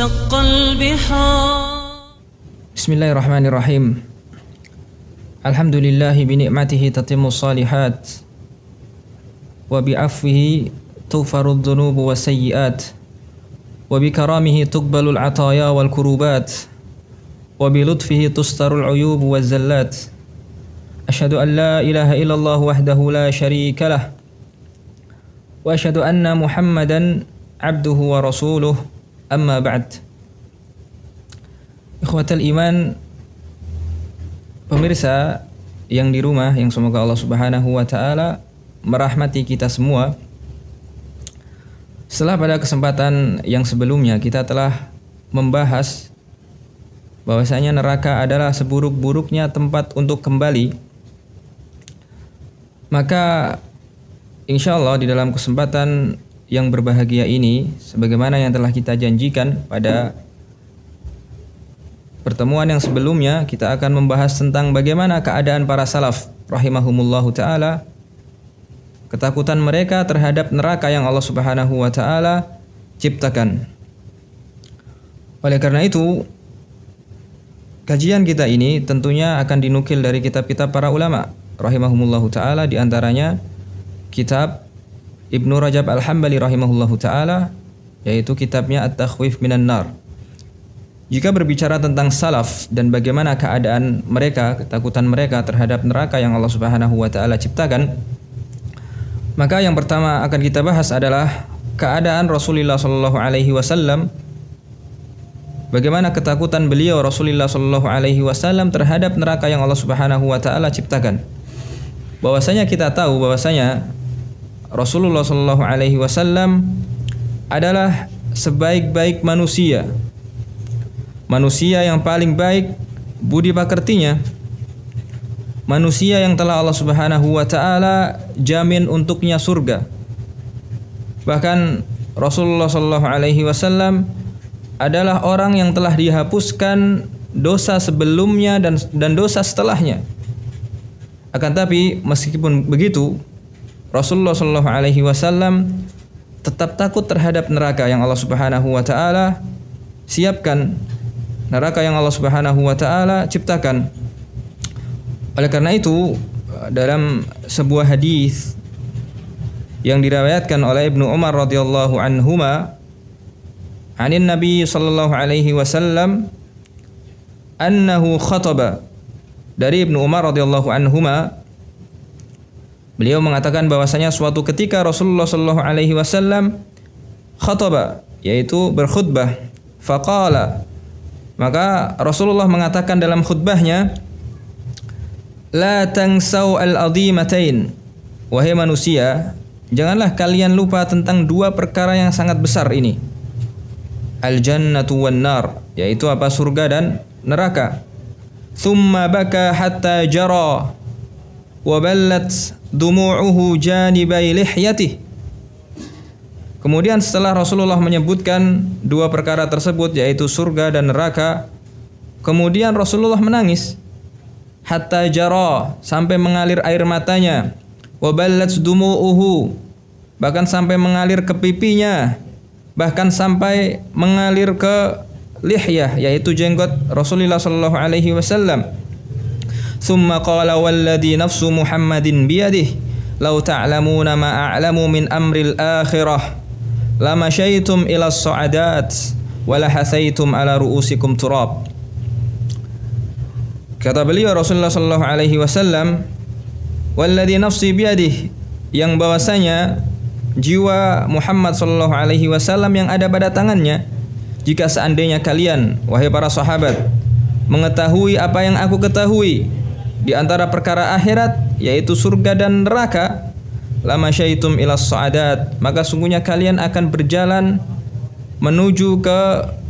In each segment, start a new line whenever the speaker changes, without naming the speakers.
شق البحار بسم الله الرحمن الرحيم الحمد لله بنعمته تتم الصالحات وبعفوه تغفر الذنوب والسيئات وبكرامه تقبل العطايا والكروبات وبلطفه تستر العيوب والزلات أشهد أن لا إله إلا الله وحده لا شريك له وأشهد أن محمدا عبده ورسوله Amma ba'd. Ikhwatal iman pemirsa yang di rumah yang semoga Allah Subhanahu wa taala merahmati kita semua. Setelah pada kesempatan yang sebelumnya kita telah membahas bahwasanya neraka adalah seburuk-buruknya tempat untuk kembali. Maka insya Allah di dalam kesempatan yang berbahagia ini sebagaimana yang telah kita janjikan pada pertemuan yang sebelumnya kita akan membahas tentang bagaimana keadaan para salaf rahimahumullahu taala ketakutan mereka terhadap neraka yang Allah Subhanahu wa taala ciptakan. Oleh karena itu, kajian kita ini tentunya akan dinukil dari kitab-kitab para ulama rahimahumullahu taala di antaranya kitab Ibnu Rajab Al-Hambali rahimahullahu taala yaitu kitabnya At-Takhwif minan Nar. Jika berbicara tentang salaf dan bagaimana keadaan mereka, ketakutan mereka terhadap neraka yang Allah Subhanahu wa taala ciptakan, maka yang pertama akan kita bahas adalah keadaan Rasulullah sallallahu alaihi wasallam bagaimana ketakutan beliau Rasulullah Shallallahu Alaihi Wasallam terhadap neraka yang Allah Subhanahu Wa Taala ciptakan. Bahwasanya kita tahu bahwasanya Rasulullah Shallallahu Alaihi Wasallam adalah sebaik-baik manusia, manusia yang paling baik budi pakertinya, manusia yang telah Allah Subhanahu Wa Taala jamin untuknya surga. Bahkan Rasulullah Shallallahu Alaihi Wasallam adalah orang yang telah dihapuskan dosa sebelumnya dan dan dosa setelahnya. Akan tapi meskipun begitu, Rasulullah Shallallahu Alaihi Wasallam tetap takut terhadap neraka yang Allah Subhanahu Wa Taala siapkan neraka yang Allah Subhanahu Wa Taala ciptakan. Oleh karena itu dalam sebuah hadis yang diriwayatkan oleh Ibnu Umar radhiyallahu anhuma anin Nabi Shallallahu alaihi wasallam annahu khataba dari Ibnu Umar radhiyallahu anhuma Beliau mengatakan bahwasanya suatu ketika Rasulullah Shallallahu Alaihi Wasallam khutbah, yaitu berkhutbah. Fakala maka Rasulullah mengatakan dalam khutbahnya, La tangsau al-azimatain. Wahai manusia, janganlah kalian lupa tentang dua perkara yang sangat besar ini. Al-jannatu wan nar, yaitu apa surga dan neraka. Thumma baka hatta jara wa ballat dumu'uhu janibai lihyatih. Kemudian setelah Rasulullah menyebutkan dua perkara tersebut yaitu surga dan neraka, kemudian Rasulullah menangis hatta jara sampai mengalir air matanya wa dumu'uhu bahkan sampai mengalir ke pipinya bahkan sampai mengalir ke lihyah yaitu jenggot Rasulullah sallallahu alaihi wasallam Thumma qala walladhi nafsu Muhammadin biyadih Lau ta'lamuna ma a'lamu min amril akhirah Lama syaitum ila su'adat Wala hasaitum ala ru'usikum turab Kata beliau Rasulullah sallallahu alaihi wasallam Walladhi nafsi biyadih Yang bahwasanya jiwa Muhammad sallallahu alaihi wasallam yang ada pada tangannya Jika seandainya kalian wahai para sahabat mengetahui apa yang aku ketahui di antara perkara akhirat yaitu surga dan neraka lama syaitum ilas sa'adat maka sungguhnya kalian akan berjalan menuju ke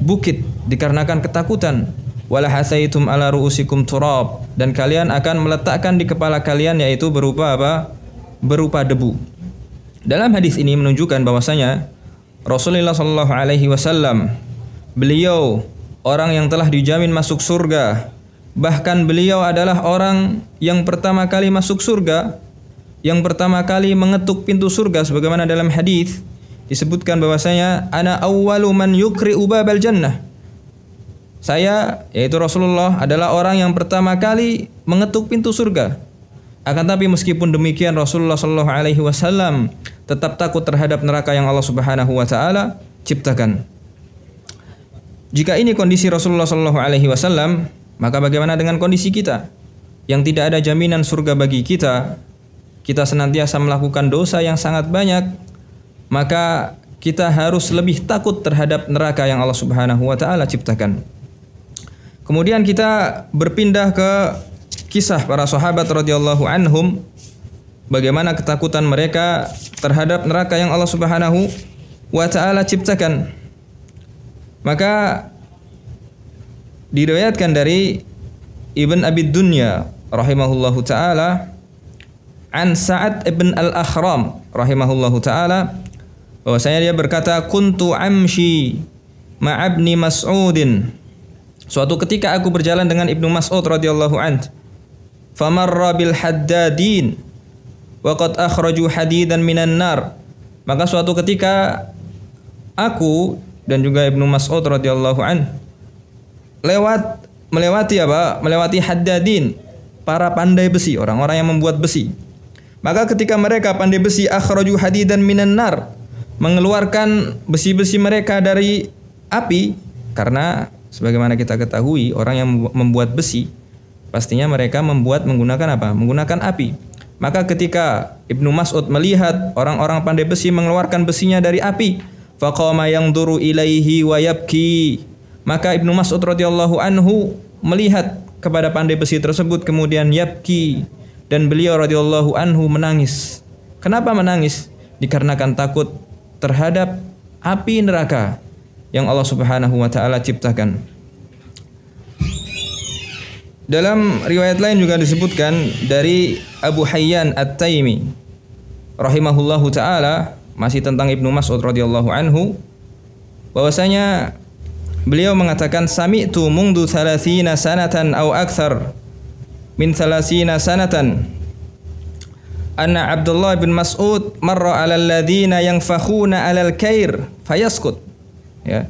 bukit dikarenakan ketakutan wala hasaitum ala ru'usikum turab dan kalian akan meletakkan di kepala kalian yaitu berupa apa berupa debu dalam hadis ini menunjukkan bahwasanya Rasulullah Shallallahu alaihi wasallam beliau orang yang telah dijamin masuk surga Bahkan beliau adalah orang yang pertama kali masuk surga, yang pertama kali mengetuk pintu surga sebagaimana dalam hadis disebutkan bahwasanya ana awwalu man yukri ubabal jannah. Saya yaitu Rasulullah adalah orang yang pertama kali mengetuk pintu surga. Akan tapi meskipun demikian Rasulullah Shallallahu Alaihi Wasallam tetap takut terhadap neraka yang Allah Subhanahu Wa Taala ciptakan. Jika ini kondisi Rasulullah Shallallahu Alaihi Wasallam, maka bagaimana dengan kondisi kita yang tidak ada jaminan surga bagi kita? Kita senantiasa melakukan dosa yang sangat banyak, maka kita harus lebih takut terhadap neraka yang Allah Subhanahu wa taala ciptakan. Kemudian kita berpindah ke kisah para sahabat radhiyallahu anhum bagaimana ketakutan mereka terhadap neraka yang Allah Subhanahu wa taala ciptakan. Maka diriwayatkan dari Ibn Abi Dunya rahimahullahu taala an Sa'ad ibn al-Akhram rahimahullahu taala bahwasanya dia berkata kuntu amshi ma'abni Mas'udin suatu ketika aku berjalan dengan Ibnu Mas'ud radhiyallahu anhu famarra bil haddadin wa qad akhraju hadidan minan nar maka suatu ketika aku dan juga Ibnu Mas'ud radhiyallahu anhu lewat melewati apa? Melewati haddadin, para pandai besi, orang-orang yang membuat besi. Maka ketika mereka pandai besi akhraju hadidan minan nar, mengeluarkan besi-besi mereka dari api karena sebagaimana kita ketahui orang yang membuat besi pastinya mereka membuat menggunakan apa? Menggunakan api. Maka ketika Ibnu Mas'ud melihat orang-orang pandai besi mengeluarkan besinya dari api, faqama yang duru ilaihi wa yabki maka Ibnu Mas'ud radhiyallahu anhu melihat kepada pandai besi tersebut kemudian yabki dan beliau radhiyallahu anhu menangis. Kenapa menangis? Dikarenakan takut terhadap api neraka yang Allah Subhanahu wa taala ciptakan. Dalam riwayat lain juga disebutkan dari Abu Hayyan At-Taimi rahimahullahu taala masih tentang Ibnu Mas'ud radhiyallahu anhu bahwasanya Beliau mengatakan sami tu mundu salasina sanatan au akthar min salasina sanatan anna Abdullah bin Mas'ud marra 'ala yang fakhuna 'ala al-kair fayaskut. Ya.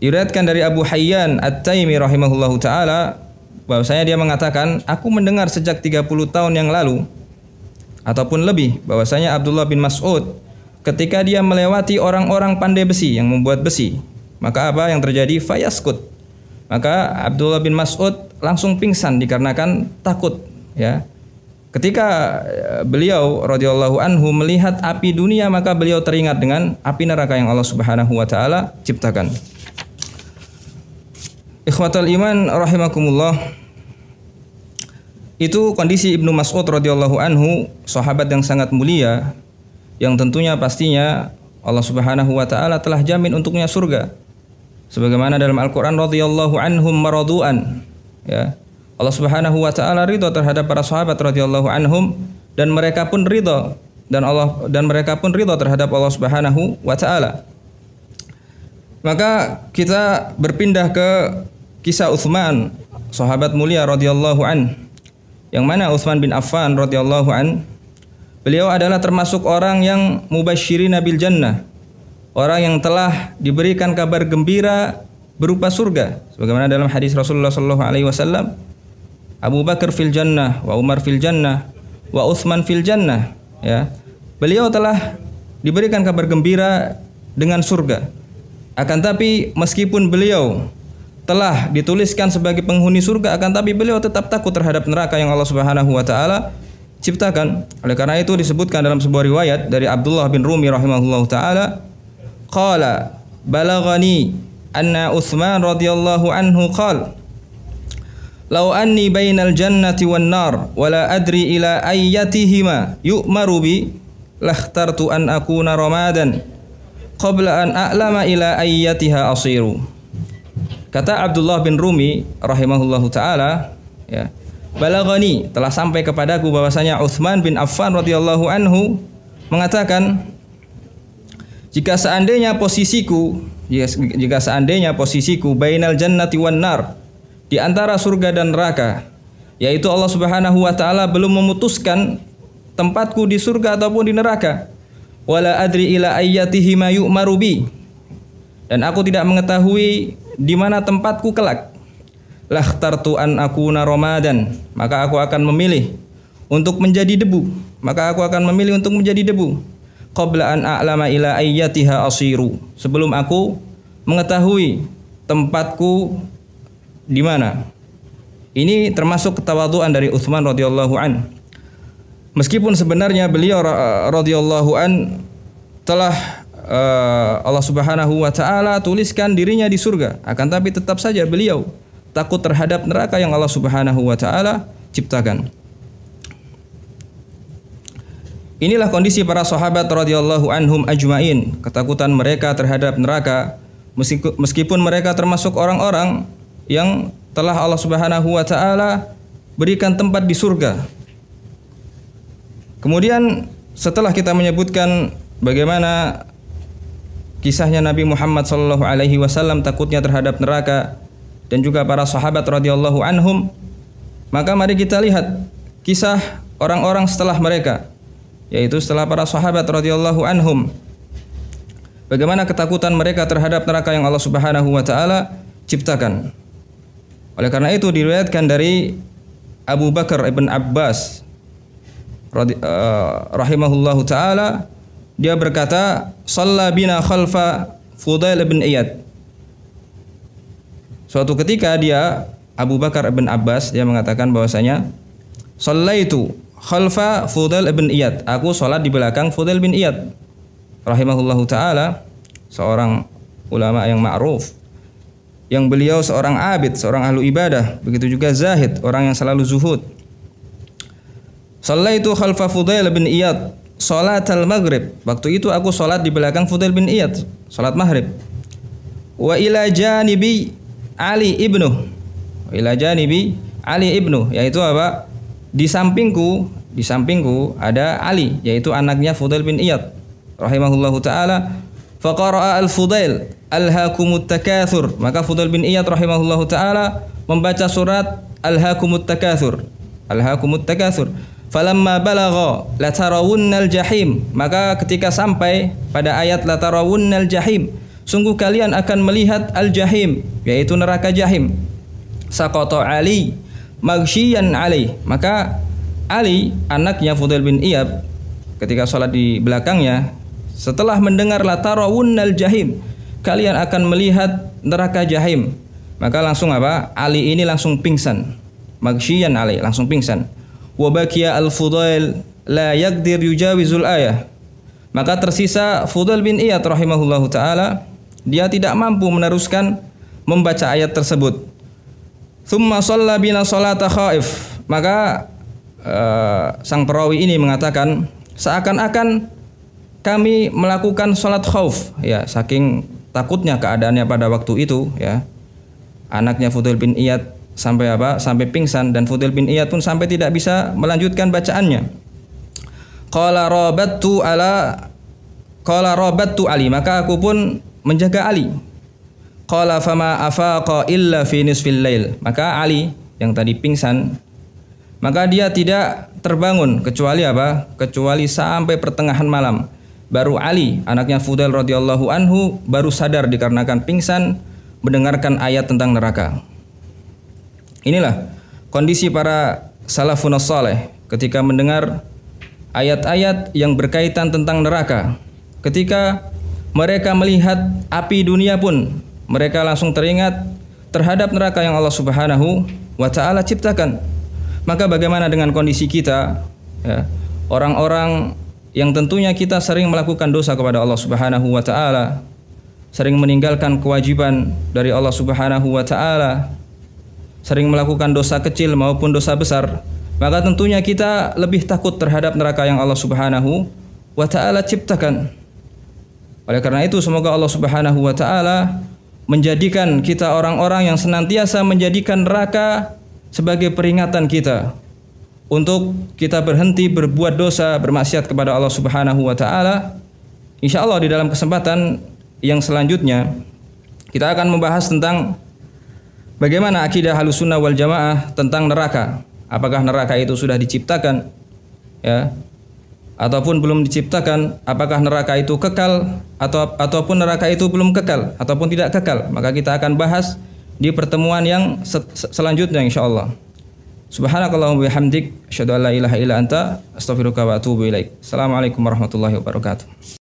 Diriatkan dari Abu Hayyan at taymi rahimahullahu taala bahwasanya dia mengatakan, "Aku mendengar sejak 30 tahun yang lalu ataupun lebih bahwasanya Abdullah bin Mas'ud ketika dia melewati orang-orang pandai besi yang membuat besi, maka apa yang terjadi? Fayaskut. Maka Abdullah bin Mas'ud langsung pingsan dikarenakan takut, ya. Ketika eh, beliau radhiyallahu anhu melihat api dunia maka beliau teringat dengan api neraka yang Allah Subhanahu wa taala ciptakan. Ikhwatal iman rahimakumullah. Itu kondisi Ibnu Mas'ud radhiyallahu anhu, sahabat yang sangat mulia yang tentunya pastinya Allah Subhanahu wa taala telah jamin untuknya surga. Sebagaimana dalam Al-Qur'an radhiyallahu anhum maradu'an. Ya. Allah Subhanahu wa taala ridha terhadap para sahabat radhiyallahu anhum dan mereka pun ridha dan Allah dan mereka pun ridha terhadap Allah Subhanahu wa taala. Maka kita berpindah ke kisah Uthman sahabat mulia radhiyallahu an. Yang mana Uthman bin Affan radhiyallahu an beliau adalah termasuk orang yang mubashirin bil jannah orang yang telah diberikan kabar gembira berupa surga sebagaimana dalam hadis Rasulullah sallallahu alaihi wasallam Abu Bakar fil jannah wa Umar fil jannah wa Utsman fil jannah ya beliau telah diberikan kabar gembira dengan surga akan tapi meskipun beliau telah dituliskan sebagai penghuni surga akan tapi beliau tetap takut terhadap neraka yang Allah Subhanahu wa taala ciptakan oleh karena itu disebutkan dalam sebuah riwayat dari Abdullah bin Rumi rahimahullahu taala qala balagani anna Uthman radhiyallahu anhu qal Lau anni bainal jannati wan nar wala adri ila ayyatihima yu'maru bi lakhtartu an akuna ramadan qabla an a'lama ila ayyatiha asiru Kata Abdullah bin Rumi rahimahullahu taala ya balagani telah sampai kepadaku bahwasanya Uthman bin Affan radhiyallahu anhu mengatakan jika seandainya posisiku, jika seandainya posisiku bainal jannati wan nar, di antara surga dan neraka, yaitu Allah Subhanahu wa taala belum memutuskan tempatku di surga ataupun di neraka. Wala adri ila ayyatihi ma yu'marubi. Dan aku tidak mengetahui di mana tempatku kelak. lahtartu an akuna Ramadan, maka aku akan memilih untuk menjadi debu. Maka aku akan memilih untuk menjadi debu qabla an a'lama ila ayyatiha asiru sebelum aku mengetahui tempatku di mana ini termasuk ketawaduan dari Utsman radhiyallahu an meskipun sebenarnya beliau radhiyallahu an telah uh, Allah Subhanahu wa taala tuliskan dirinya di surga akan tapi tetap saja beliau takut terhadap neraka yang Allah Subhanahu wa taala ciptakan Inilah kondisi para sahabat radhiyallahu anhum ajmain, ketakutan mereka terhadap neraka meskipun mereka termasuk orang-orang yang telah Allah Subhanahu wa taala berikan tempat di surga. Kemudian setelah kita menyebutkan bagaimana kisahnya Nabi Muhammad sallallahu alaihi wasallam takutnya terhadap neraka dan juga para sahabat radhiyallahu anhum, maka mari kita lihat kisah orang-orang setelah mereka yaitu setelah para sahabat radhiyallahu anhum. Bagaimana ketakutan mereka terhadap neraka yang Allah Subhanahu wa taala ciptakan. Oleh karena itu diriwayatkan dari Abu Bakar ibn Abbas eh, rahimahullahu taala dia berkata Salla bina khalfa Fudail ibn Iyad Suatu ketika dia Abu Bakar ibn Abbas dia mengatakan bahwasanya Sallaitu khalfa Fudail bin Iyad. Aku sholat di belakang Fudail bin Iyad. Rahimahullahu taala seorang ulama yang ma'ruf yang beliau seorang abid, seorang ahlu ibadah, begitu juga zahid, orang yang selalu zuhud. itu khalfa Fudail bin Iyad sholat al-maghrib. Waktu itu aku sholat di belakang Fudail bin Iyad, sholat maghrib. Wa ila janibi Ali ibnu. Wa ila janibi Ali ibnu, yaitu apa? Di sampingku, di sampingku ada Ali yaitu anaknya Fudail bin Iyad rahimahullahu taala faqara al-Fudail al Hakumut takatsur maka Fudail bin Iyad rahimahullahu taala membaca surat al Hakumut takatsur al-hakumut takatsur falamma balagha latarawunnal jahim maka ketika sampai pada ayat latarawunnal jahim sungguh kalian akan melihat al jahim yaitu neraka jahim saqata ali maghsyian Ali Maka Ali anaknya Fudail bin Iyab ketika sholat di belakangnya setelah mendengar latarawunnal jahim kalian akan melihat neraka jahim maka langsung apa Ali ini langsung pingsan magsyian Ali langsung pingsan wabakiya al fudail la yaqdir yujawizul ayah maka tersisa Fudail bin Iyad rahimahullahu taala dia tidak mampu meneruskan membaca ayat tersebut Thumma sholla bina sholata khaif. Maka uh, sang perawi ini mengatakan seakan-akan kami melakukan sholat khauf ya saking takutnya keadaannya pada waktu itu ya. Anaknya Fudil bin Iyad sampai apa? Sampai pingsan dan Fudil bin Iyad pun sampai tidak bisa melanjutkan bacaannya. Qala rabattu ala qala rabattu Ali, maka aku pun menjaga Ali Qala fama afaqa illa fi nisfil lail. Maka Ali yang tadi pingsan maka dia tidak terbangun kecuali apa? Kecuali sampai pertengahan malam. Baru Ali, anaknya Fudail radhiyallahu anhu baru sadar dikarenakan pingsan mendengarkan ayat tentang neraka. Inilah kondisi para salafun saleh ketika mendengar ayat-ayat yang berkaitan tentang neraka. Ketika mereka melihat api dunia pun mereka langsung teringat terhadap neraka yang Allah Subhanahu wa taala ciptakan. Maka bagaimana dengan kondisi kita orang ya, orang-orang yang tentunya kita sering melakukan dosa kepada Allah Subhanahu wa taala, sering meninggalkan kewajiban dari Allah Subhanahu wa taala, sering melakukan dosa kecil maupun dosa besar, maka tentunya kita lebih takut terhadap neraka yang Allah Subhanahu wa taala ciptakan. Oleh karena itu semoga Allah Subhanahu wa taala menjadikan kita orang-orang yang senantiasa menjadikan neraka sebagai peringatan kita untuk kita berhenti berbuat dosa, bermaksiat kepada Allah Subhanahu wa taala. Insyaallah di dalam kesempatan yang selanjutnya kita akan membahas tentang bagaimana akidah Ahlussunnah wal Jamaah tentang neraka. Apakah neraka itu sudah diciptakan? Ya, ataupun belum diciptakan apakah neraka itu kekal atau ataupun neraka itu belum kekal ataupun tidak kekal maka kita akan bahas di pertemuan yang se selanjutnya insyaallah subhanakallahumma bihamdik asyhadu an la ilaha illa anta astaghfiruka wa atuubu ilaik assalamualaikum warahmatullahi wabarakatuh